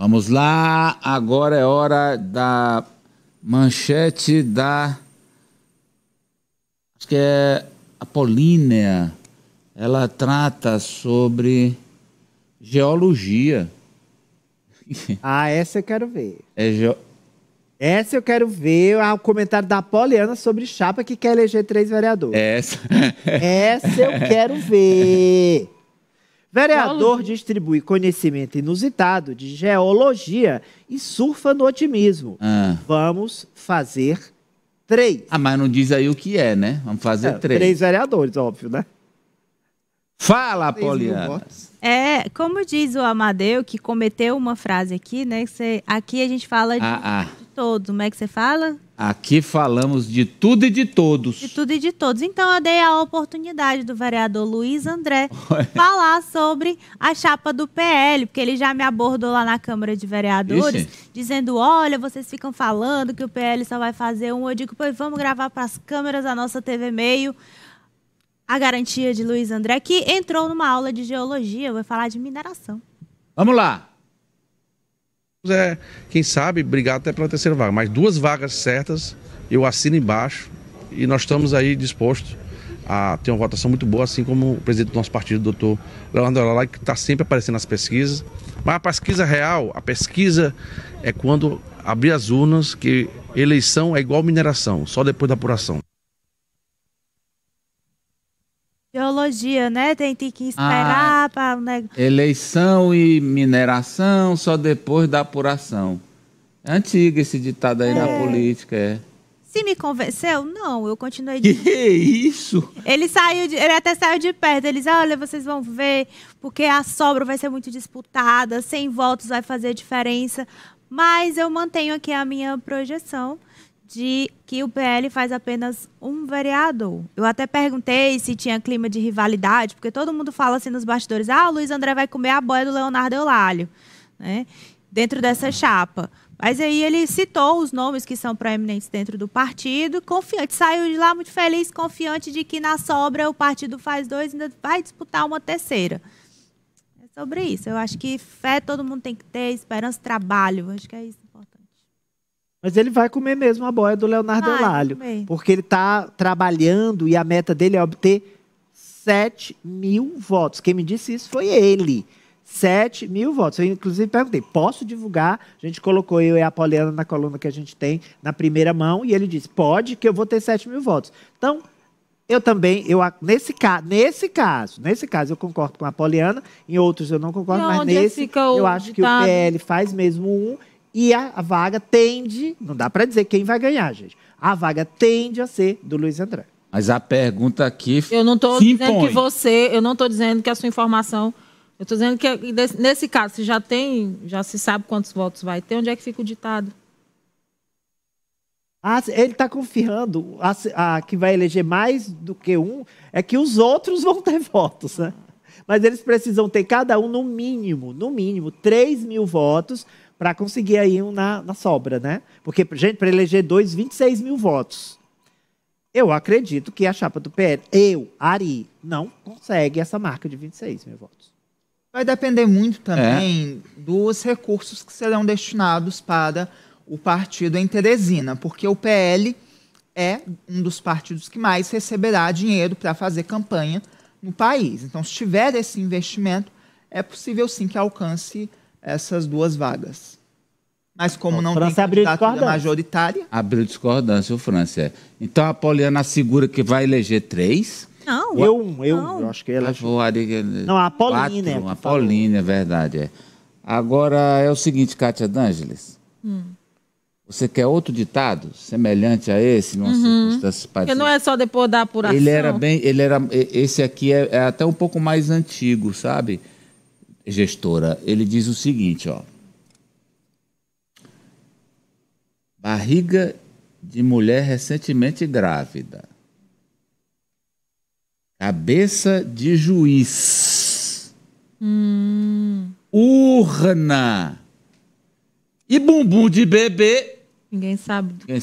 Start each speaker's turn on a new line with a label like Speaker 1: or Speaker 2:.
Speaker 1: Vamos lá, agora é hora da manchete da. Acho que é Apolínea. Ela trata sobre geologia.
Speaker 2: Ah, essa eu quero ver.
Speaker 1: É ge... Essa eu quero
Speaker 2: ver é o comentário da Poliana sobre chapa que quer eleger três vereadores. Essa. essa eu quero ver.
Speaker 3: Vereador
Speaker 2: distribui conhecimento inusitado de geologia e surfa no otimismo. Ah. Vamos
Speaker 1: fazer três. Ah, mas não diz aí o que é, né? Vamos fazer é, três. Três
Speaker 2: vereadores, óbvio, né?
Speaker 1: Fala, Poliana.
Speaker 3: É, como diz o Amadeu, que cometeu uma frase aqui, né? aqui a gente fala de. Ah, ah todos. Como é que você fala?
Speaker 1: Aqui falamos de tudo e de todos. De
Speaker 3: tudo e de todos. Então eu dei a oportunidade do vereador Luiz André falar sobre a chapa do PL, porque ele já me abordou lá na Câmara de Vereadores, Ixi. dizendo: olha, vocês ficam falando que o PL só vai fazer um. Eu digo, pois vamos gravar para as câmeras da nossa TV Meio a garantia de Luiz André, que entrou numa aula de geologia, vai falar de mineração.
Speaker 1: Vamos lá é, quem sabe, brigar até pela terceira vaga. Mas duas vagas certas, eu assino embaixo e nós estamos aí dispostos a ter uma votação muito boa, assim como o presidente do nosso partido, doutor Leonardo Alalai, que está sempre aparecendo nas pesquisas. Mas a pesquisa real, a pesquisa é quando abrir as urnas, que eleição é igual mineração, só depois da apuração
Speaker 3: biologia, né? Tem, tem que esperar ah, para o né? negócio.
Speaker 1: Eleição e mineração só depois da apuração. É antigo esse ditado aí é. na política, é.
Speaker 3: Se me convenceu, não, eu continuei. De... Que
Speaker 1: é isso?
Speaker 3: Ele saiu, de, ele até saiu de perto. Ele disse: olha, vocês vão ver, porque a sobra vai ser muito disputada, sem votos vai fazer diferença. Mas eu mantenho aqui a minha projeção de que o PL faz apenas um vereador. Eu até perguntei se tinha clima de rivalidade, porque todo mundo fala assim nos bastidores: ah, o Luiz André vai comer a boia do Leonardo Eulálio, né? dentro dessa chapa. Mas aí ele citou os nomes que são proeminentes dentro do partido, confiante, saiu de lá muito feliz, confiante de que na sobra o partido faz dois e ainda vai disputar uma terceira. É sobre isso. Eu acho que fé todo mundo tem que ter, esperança, trabalho. Acho que é isso. Mas ele vai comer
Speaker 2: mesmo a boia do Leonardo Elalho. Porque ele está trabalhando e a meta dele é obter 7 mil votos. Quem me disse isso foi ele. 7 mil votos. Eu, inclusive, perguntei: posso divulgar? A gente colocou eu e a Poliana na coluna que a gente tem, na primeira mão, e ele disse: pode, que eu vou ter 7 mil votos. Então, eu também, eu, nesse, ca, nesse caso, nesse caso eu concordo com a Poliana, em outros eu não concordo, não, mas nesse eu acho que o PL faz mesmo um e a, a vaga tende, não dá para dizer quem vai ganhar, gente. A vaga tende a ser do Luiz André.
Speaker 1: Mas a pergunta aqui. Eu não estou dizendo impõe. que
Speaker 3: você, eu não estou dizendo que a sua informação. Eu estou dizendo que nesse caso, se já tem, já se sabe quantos votos vai ter, onde é que fica o ditado?
Speaker 2: Ah, ele está confiando a, a, que vai eleger mais do que um, é que os outros vão ter votos, né? Mas eles precisam ter cada um, no mínimo, no mínimo, 3 mil votos para conseguir aí um na, na sobra, né? Porque, gente, para eleger dois, 26 mil votos. Eu acredito que a chapa do PL, eu, Ari, não consegue essa marca de 26 mil votos. Vai depender muito
Speaker 1: também
Speaker 2: é. dos recursos que serão destinados para o partido em Teresina, porque o PL é um dos partidos que mais receberá dinheiro para fazer campanha no país. Então, se tiver esse investimento, é possível sim que alcance essas duas vagas. Mas como não França tem abriu
Speaker 1: majoritária... Abriu discordância o França. É. Então a Poliana assegura que vai eleger três...
Speaker 3: Não, eu, eu, não. eu acho
Speaker 1: que ela... Ah, não, a Paulina. Né, Quatro, a Paulina, é verdade. É. Agora é o seguinte, Kátia D'Angeles. Hum. Você quer outro ditado semelhante a esse, numa uhum. circunstância parecida? Porque não é só depois da apuração. Ele era bem, ele era, esse aqui é, é até um pouco mais antigo, sabe? gestora, ele diz o seguinte, ó. Barriga de mulher recentemente grávida. Cabeça de juiz. Hum. Urna. E bumbum de bebê.
Speaker 3: Ninguém sabe. Ninguém